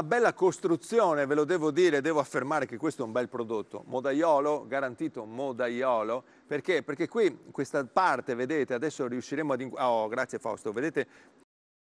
una bella costruzione, ve lo devo dire, devo affermare che questo è un bel prodotto. Modaiolo, garantito modaiolo, perché? Perché qui questa parte, vedete, adesso riusciremo ad... Oh, grazie Fausto, vedete